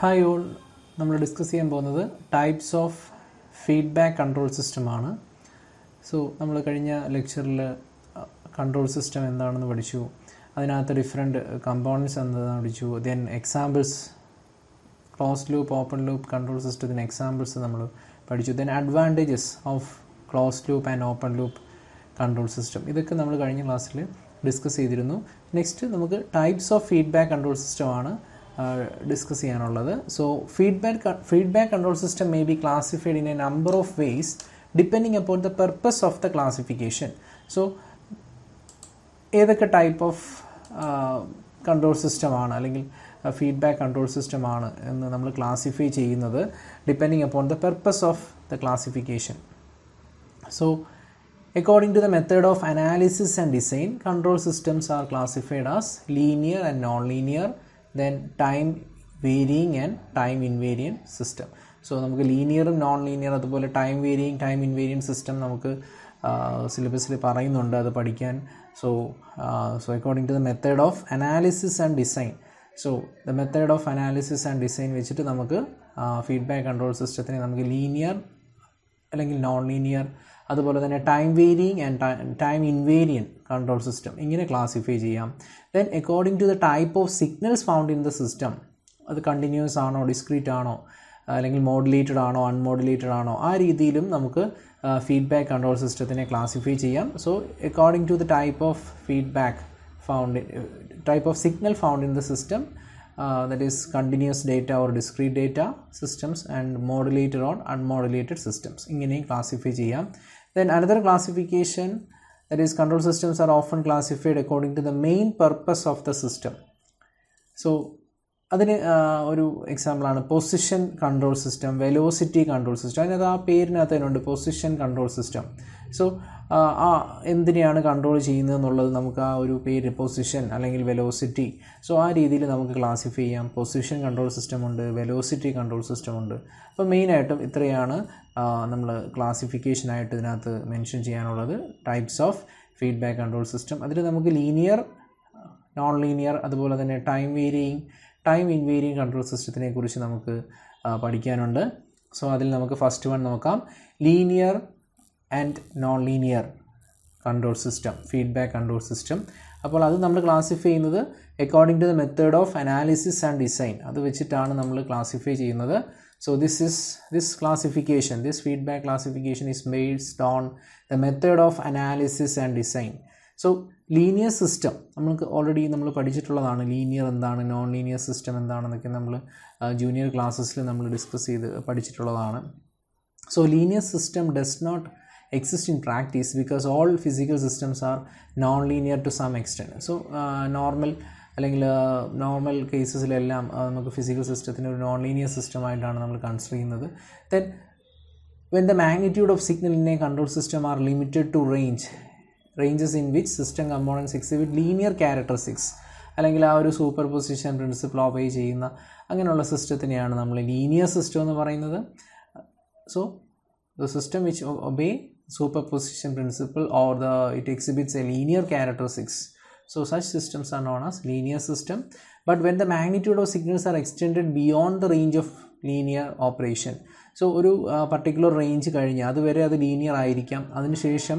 Hi all നമ്മൾ discuss ചെയ്യാൻ പോകുന്നത് ടൈപ്സ് ഓഫ് ഫീഡ്ബാക്ക് കൺട്രോൾ സിസ്റ്റമാണ് സോ നമ്മൾ കഴിഞ്ഞ ലെക്ചറിൽ കൺട്രോൾ സിസ്റ്റം എന്താണെന്ന് പഠിച്ചു അതിനകത്ത് ഡിഫറെൻറ്റ് കമ്പോണൻസ് എന്താണെന്ന് പഠിച്ചു then examples close loop open loop control സിസ്റ്റത്തിന് എക്സാമ്പിൾസ് നമ്മൾ പഠിച്ചു then advantages of close loop and open loop control system ഇതൊക്കെ നമ്മൾ കഴിഞ്ഞ ക്ലാസ്സിൽ ഡിസ്കസ് ചെയ്തിരുന്നു നെക്സ്റ്റ് നമുക്ക് ടൈപ്സ് ഓഫ് ഫീഡ്ബാക്ക് കൺട്രോൾ സിസ്റ്റമാണ് discuss so feedback feedback control system may be classified in a number of ways depending upon the purpose of the classification so either type of control system a feedback control system and the number classify depending upon the purpose of the classification so according to the method of analysis and design control systems are classified as linear and nonlinear. linear then time varying and time invariant system so നമുക്ക് ലീനിയറും non linear അതുപോലെ time varying time invariant system നമുക്ക് സിലബസിൽ പറയുന്നുണ്ട് അത് പഠിക്കാൻ so so according to the method of analysis and design so the method of analysis and design വെച്ചിട്ട് നമുക്ക് ഫീഡ്ബാക്ക് കൺട്രോൾ സിസ്റ്റത്തിനെ നമുക്ക് ലീനിയർ അല്ലെങ്കിൽ നോൺ ലീനിയർ അതുപോലെ തന്നെ time varying and time invariant control system ഇങ്ങനെ ക്ലാസിഫൈ ചെയ്യാം then according to the type of signals found in the system അത് continuous ആണോ ഡിസ്ക്രീറ്റ് ആണോ അല്ലെങ്കിൽ മോഡുലേറ്റഡ് ആണോ അൺമോഡുലേറ്റഡ് ആണോ ആ രീതിയിലും നമുക്ക് ഫീഡ്ബാക്ക് കൺട്രോൾ സിസ്റ്റത്തിനെ ക്ലാസിഫൈ ചെയ്യാം so according to the type of feedback found type of signal found in the system uh, that is continuous data or discrete data systems and modulated or unmodulated systems ഇങ്ങനെയും classify ചെയ്യാം then another classification that is control systems are often classified according to the main purpose of the system so example ഒരു എക്സാമ്പിളാണ് position control system velocity control system അതിനകത്ത് ആ പേരിനകത്ത് തന്നെയുണ്ട് position control system so ആ എന്തിനെയാണ് control ചെയ്യുന്നത് എന്നുള്ളത് നമുക്ക് ആ ഒരു പേര് പൊസിഷൻ അല്ലെങ്കിൽ വെലോസിറ്റി സോ ആ രീതിയിൽ നമുക്ക് ക്ലാസിഫൈ ചെയ്യാം പൊസിഷൻ കൺട്രോൾ സിസ്റ്റം ഉണ്ട് വെലോസിറ്റി കൺട്രോൾ സിസ്റ്റം ഉണ്ട് അപ്പോൾ മെയിനായിട്ടും ഇത്രയാണ് നമ്മൾ ക്ലാസിഫിക്കേഷനായിട്ട് ഇതിനകത്ത് മെൻഷൻ ചെയ്യാനുള്ളത് types of feedback control system അതിൽ നമുക്ക് ലീനിയർ നോൺ ലീനിയർ അതുപോലെ തന്നെ time varying time invariant control സിസ്റ്റത്തിനെ കുറിച്ച് നമുക്ക് പഠിക്കാനുണ്ട് സോ അതിൽ നമുക്ക് ഫസ്റ്റ് വൺ നോക്കാം linear and non linear control system feedback control system അപ്പോൾ അത് നമ്മൾ ക്ലാസിഫൈ ചെയ്യുന്നത് according to the method of analysis and design അത് വെച്ചിട്ടാണ് നമ്മൾ ക്ലാസിഫൈ ചെയ്യുന്നത് so this is this classification this feedback classification is based on the method of analysis and design so linear system നമ്മൾക്ക് already നമ്മൾ പഠിച്ചിട്ടുള്ളതാണ് linear എന്താണ് non linear system എന്താണെന്നൊക്കെ നമ്മൾ ജൂനിയർ ക്ലാസ്സിൽ നമ്മൾ ഡിസ്കസ് ചെയ്ത് പഠിച്ചിട്ടുള്ളതാണ് so linear system does not exist in practice because all physical systems are non-linear to some extent so uh, normal അല്ലെങ്കിൽ നോർമൽ uh, കേസസിലെല്ലാം uh, നമുക്ക് ഫിസിക്കൽ സിസ്റ്റത്തിന് ഒരു നോൺ ലീനിയർ സിസ്റ്റമായിട്ടാണ് നമ്മൾ കൺസിഡർ ചെയ്യുന്നത് then when the magnitude of signal in a control system are limited to range ranges in which system components exhibit linear characteristics അല്ലെങ്കിൽ ആ ഒരു സൂപ്പർ പൊസിഷൻ പ്രിൻസിപ്പിൾ ഓപ്പേ ചെയ്യുന്ന അങ്ങനെയുള്ള സിസ്റ്റത്തിനെയാണ് നമ്മൾ ലീനിയർ സിസ്റ്റം എന്ന് പറയുന്നത് so the system which obey superposition principle or the it exhibits a linear characteristics so such systems are known as linear system but when the magnitude of signals are extended beyond the range of linear operation സോ ഒരു particular range കഴിഞ്ഞ് അതുവരെ അത് linear ആയിരിക്കാം അതിനുശേഷം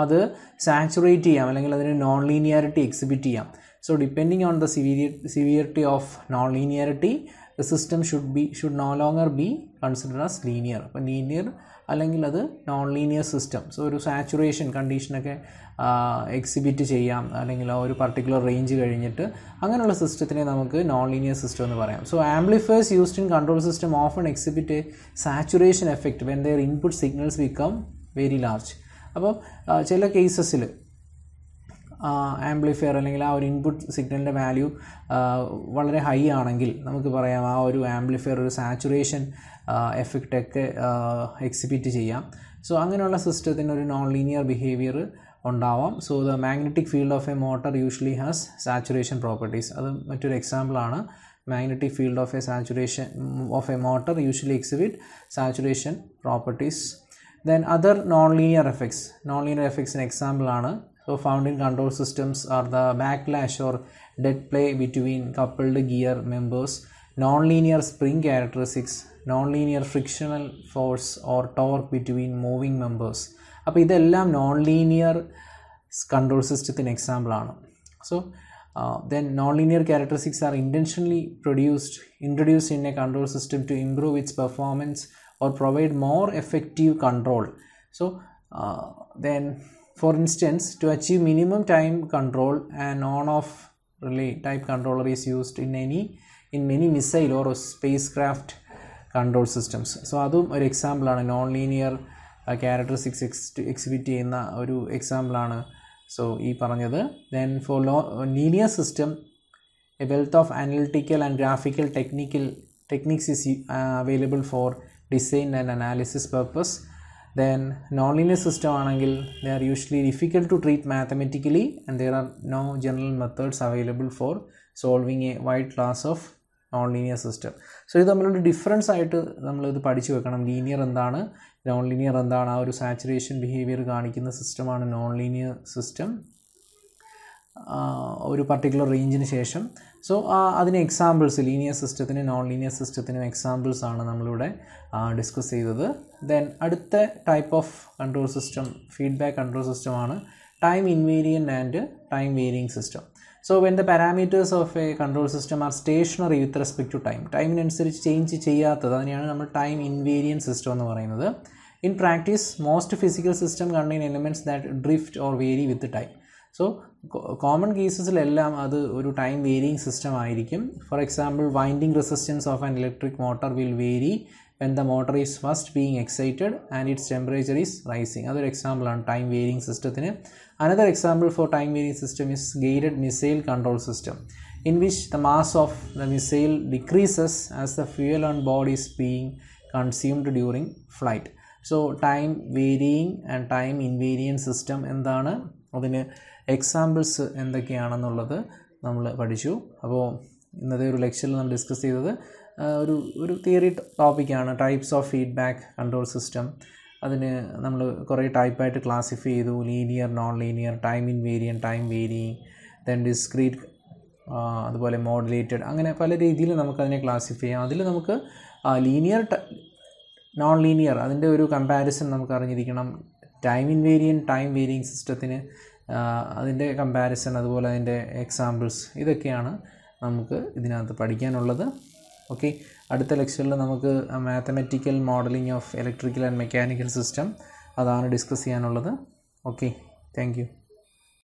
അത് adu saturate അല്ലെങ്കിൽ അതിന് നോൺ non linearity exhibit സോ so depending on the severity of non linearity a system should be should no longer be consider as linear അപ്പം ലീനിയർ അല്ലെങ്കിൽ അത് നോൺ ലീനിയർ സിസ്റ്റം സോ ഒരു സാച്ചുറേഷൻ കണ്ടീഷനൊക്കെ എക്സിബിറ്റ് ചെയ്യാം അല്ലെങ്കിൽ ആ ഒരു പർട്ടിക്കുലർ റേഞ്ച് കഴിഞ്ഞിട്ട് അങ്ങനെയുള്ള സിസ്റ്റത്തിനെ നമുക്ക് നോൺ ലീനിയർ സിസ്റ്റം എന്ന് പറയാം so amplifiers used in control system often exhibit a saturation effect when their input signals become very large അപ്പോൾ ചില കേസസിൽ ആംപ്ലിഫയർ അല്ലെങ്കിൽ ആ ഒരു ഇൻപുട്ട് സിഗ്നലിൻ്റെ വാല്യൂ വളരെ ഹൈ ആണെങ്കിൽ നമുക്ക് പറയാം ആ ഒരു ആംപ്ലിഫയർ ഒരു സാച്ചുറേഷൻ എഫക്റ്റൊക്കെ എക്സിബിറ്റ് ചെയ്യാം സോ അങ്ങനെയുള്ള സിസ്റ്റത്തിന് ഒരു നോൺ ലീനിയർ ബിഹേവിയർ ഉണ്ടാവാം so the magnetic field of a motor usually has saturation properties അത് മറ്റൊരു എക്സാമ്പിളാണ് magnetic field of A saturation of a motor usually exhibit saturation properties then other non linear effects non linear എഫക്ട്സിന് എക്സാമ്പിളാണ് so found in control systems are the backlash or dead play between coupled gear members non-linear spring characteristics non-linear frictional force or torque between moving members അപ്പോൾ ഇതെല്ലാം non linear control സിസ്റ്റത്തിന് എക്സാമ്പിളാണ് so then non linear characteristics are intentionally produced introduced in a control system to improve its performance or provide more effective control so then For instance, to achieve minimum time control, an on-off relay type controller is used in any in many missile or spacecraft control systems. So അതും ഒരു example ആണ് non linear characteristics exhibit ചെയ്യുന്ന ഒരു example ആണ് so ഈ പറഞ്ഞത് then for low linear system a wealth of analytical and graphical technical techniques is available for design and analysis purpose then non linear system ആണെങ്കിൽ they are usually difficult to treat mathematically and there are no general methods available for solving a wide class of non linear system so ഇത് തമ്മിലൊരു difference ആയിട്ട് നമ്മളിത് പഠിച്ചു വെക്കണം linear എന്താണ് non linear എന്താണ് ആ ഒരു സാച്ചുറേഷൻ ബിഹേവിയർ കാണിക്കുന്ന സിസ്റ്റമാണ് നോൺ ലീനിയർ സിസ്റ്റം ഒരു പർട്ടിക്കുലർ റേഞ്ചിന് ശേഷം സോ അതിന് എക്സാമ്പിൾസ് ലീനിയർ സിസ്റ്റത്തിനും നോൺ ലീനിയർ സിസ്റ്റത്തിനും എക്സാമ്പിൾസ് ആണ് നമ്മളിവിടെ ഡിസ്കസ് ചെയ്തത് ദെൻ അടുത്ത type of control system feedback control സിസ്റ്റമാണ് time invariant and time varying system so when the parameters of a control system are stationary with respect to time ടൈമിനനുസരിച്ച് change ചെയ്യാത്തത് അതിനെയാണ് നമ്മൾ ടൈം ഇൻവേരിയൻ സിസ്റ്റം എന്ന് പറയുന്നത് in practice most physical system contain elements that drift or vary with time so common കേസസിലെല്ലാം അത് ഒരു time varying system ആയിരിക്കും for example winding resistance of an electric motor will vary when the motor is first being excited and its temperature is rising അതൊരു എക്സാമ്പിളാണ് time varying സിസ്റ്റത്തിന് another example for time varying system is guided missile control system in which the mass of the missile decreases as the fuel on board is consumed during flight so time time and time time system എന്താണ് അതിന് examples എന്തൊക്കെയാണെന്നുള്ളത് നമ്മൾ പഠിച്ചു അപ്പോൾ ഇന്നത്തെ ഒരു ലെക്ചറിൽ നമ്മൾ discuss ചെയ്തത് ഒരു ഒരു തിയറി ടോപ്പിക്കാണ് types of feedback control system അതിന് നമ്മൾ കുറേ ടൈപ്പായിട്ട് ക്ലാസിഫൈ ചെയ്തു linear non linear time invariant time varying then discrete അതുപോലെ മോഡുലേറ്റഡ് അങ്ങനെ പല രീതിയിൽ നമുക്കതിനെ ക്ലാസിഫൈ ചെയ്യാം അതിൽ നമുക്ക് ലീനിയർ നോൺ ലീനിയർ അതിൻ്റെ ഒരു കമ്പാരിസൺ നമുക്ക് അറിഞ്ഞിരിക്കണം ടൈം ഇൻവേരിയൻ ടൈം വേരിയിങ് സിസ്റ്റത്തിന് അതിൻ്റെ കമ്പാരിസൺ അതുപോലെ അതിൻ്റെ എക്സാമ്പിൾസ് ഇതൊക്കെയാണ് നമുക്ക് ഇതിനകത്ത് പഠിക്കാനുള്ളത് ഓക്കെ അടുത്ത ലെക്ചറിൽ നമുക്ക് mathematical modelling of electrical and mechanical system അതാണ് ഡിസ്കസ് ചെയ്യാനുള്ളത് ഓക്കെ താങ്ക്